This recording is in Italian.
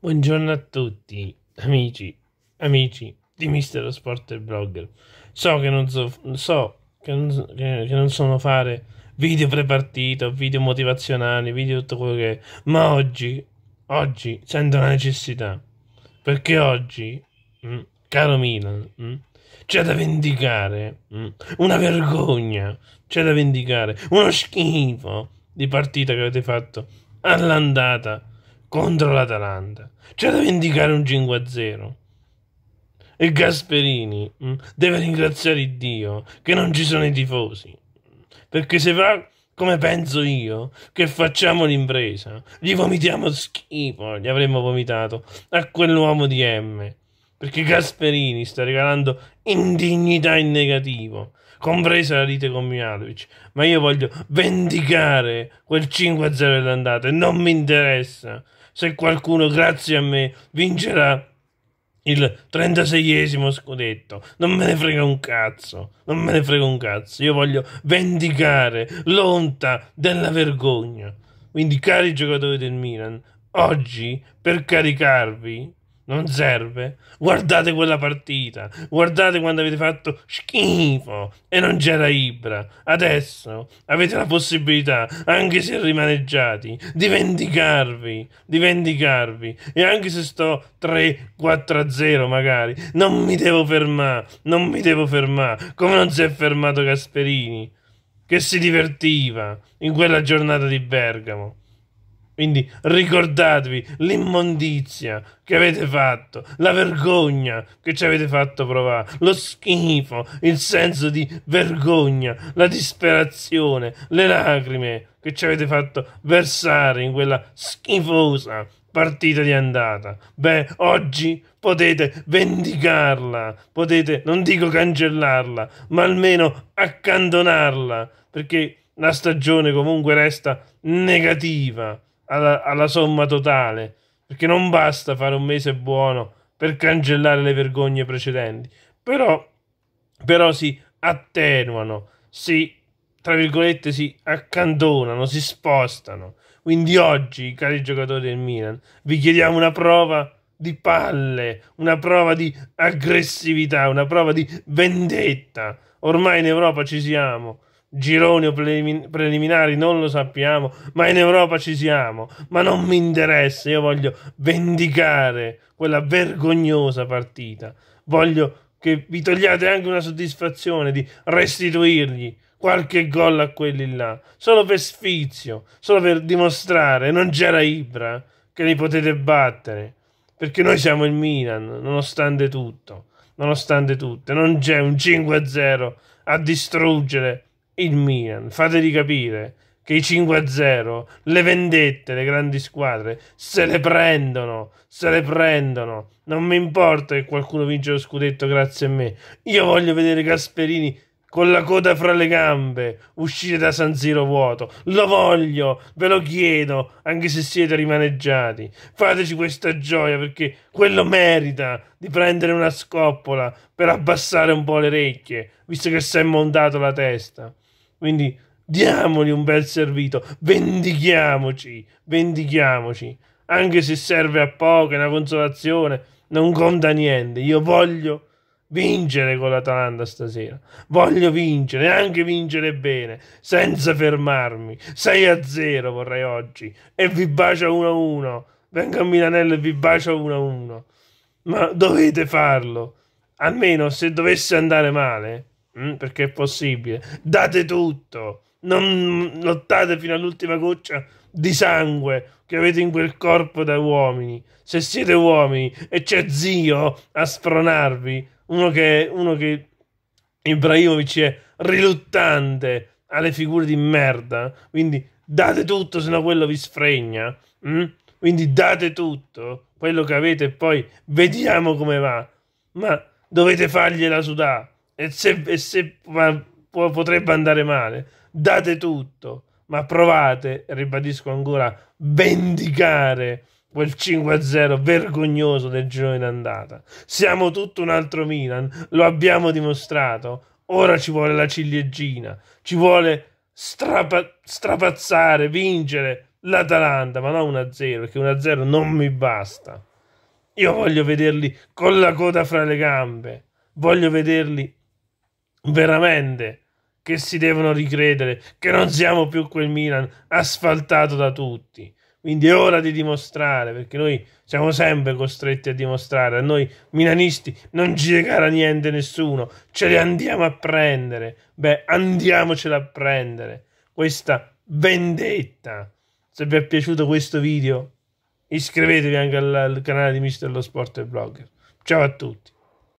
Buongiorno a tutti, amici, amici di Mistero Sport e Blogger. So che non so, so che non, che, che non sono fare video prepartito, video motivazionali, video tutto quello che è, ma oggi, oggi sento la necessità, perché oggi, mh, mm, caro Milan, mh, mm, c'è da vendicare, mh, mm, una vergogna, c'è da vendicare, uno schifo di partita che avete fatto all'andata contro l'Atalanta. C'è da vendicare un 5-0. E Gasperini mm, deve ringraziare Dio che non ci sono i tifosi. Perché se va come penso io, che facciamo l'impresa, gli vomitiamo schifo, gli avremmo vomitato a quell'uomo di M. Perché Gasperini sta regalando indignità in negativo, compresa la lite con Mialovic. Ma io voglio vendicare quel 5-0 dell'andata e non mi interessa se qualcuno grazie a me vincerà il 36esimo scudetto. Non me ne frega un cazzo, non me ne frega un cazzo. Io voglio vendicare l'onta della vergogna. Quindi cari giocatori del Milan, oggi per caricarvi non serve? Guardate quella partita, guardate quando avete fatto schifo e non c'era Ibra. Adesso avete la possibilità, anche se rimaneggiati, di vendicarvi, di vendicarvi. E anche se sto 3-4-0 magari, non mi devo fermare, non mi devo fermare, come non si è fermato Gasperini, che si divertiva in quella giornata di Bergamo. Quindi ricordatevi l'immondizia che avete fatto, la vergogna che ci avete fatto provare, lo schifo, il senso di vergogna, la disperazione, le lacrime che ci avete fatto versare in quella schifosa partita di andata. Beh, oggi potete vendicarla, potete, non dico cancellarla, ma almeno accantonarla, perché la stagione comunque resta negativa alla, alla somma totale, perché non basta fare un mese buono per cancellare le vergogne precedenti, però, però si attenuano, si, tra virgolette, si accantonano, si spostano. Quindi oggi, cari giocatori del Milan, vi chiediamo una prova di palle, una prova di aggressività, una prova di vendetta. Ormai in Europa ci siamo gironi o preliminari non lo sappiamo, ma in Europa ci siamo. Ma non mi interessa, io voglio vendicare quella vergognosa partita. Voglio che vi togliate anche una soddisfazione di restituirgli qualche gol a quelli là, solo per sfizio, solo per dimostrare non c'era Ibra che li potete battere, perché noi siamo il Milan, nonostante tutto, nonostante tutto, non c'è un 5-0 a distruggere il Milan, fatevi capire che i 5-0, le vendette, le grandi squadre se le prendono, se le prendono. Non mi importa che qualcuno vince lo scudetto grazie a me. Io voglio vedere Gasperini con la coda fra le gambe, uscire da San Siro vuoto. Lo voglio, ve lo chiedo, anche se siete rimaneggiati. Fateci questa gioia perché quello merita di prendere una scoppola per abbassare un po' le orecchie, visto che si è montato la testa. Quindi diamogli un bel servito, vendichiamoci, vendichiamoci. Anche se serve a poco, è una consolazione, non conta niente. Io voglio vincere con l'Atalanta stasera. Voglio vincere, anche vincere bene, senza fermarmi. 6 a 0 vorrei oggi e vi bacio 1 a 1. Vengo a Milanello e vi bacio 1 a 1. Ma dovete farlo. Almeno se dovesse andare male Mm, perché è possibile. Date tutto, non lottate fino all'ultima goccia di sangue che avete in quel corpo da uomini. Se siete uomini e c'è zio a spronarvi, uno che, uno che Ibrahimovic è riluttante alle figure di merda, quindi date tutto, se no quello vi sfregna. Mm? Quindi date tutto quello che avete e poi vediamo come va. Ma dovete fargliela sudare e se, e se può, potrebbe andare male, date tutto, ma provate, ribadisco ancora, vendicare quel 5-0 vergognoso del girone d'andata. Siamo tutto un altro Milan, lo abbiamo dimostrato, ora ci vuole la ciliegina, ci vuole strapa- strapazzare, vincere l'Atalanta, ma non 1-0, perché 1-0 non mi basta. Io voglio vederli con la coda fra le gambe, voglio vederli veramente che si devono ricredere che non siamo più quel Milan asfaltato da tutti. Quindi è ora di dimostrare, perché noi siamo sempre costretti a dimostrare. A noi milanisti non ci regala niente nessuno, ce le andiamo a prendere. Beh, andiamocela a prendere. Questa vendetta. Se vi è piaciuto questo video, iscrivetevi anche al, al canale di Mister Lo Sport e Blogger. Ciao a tutti.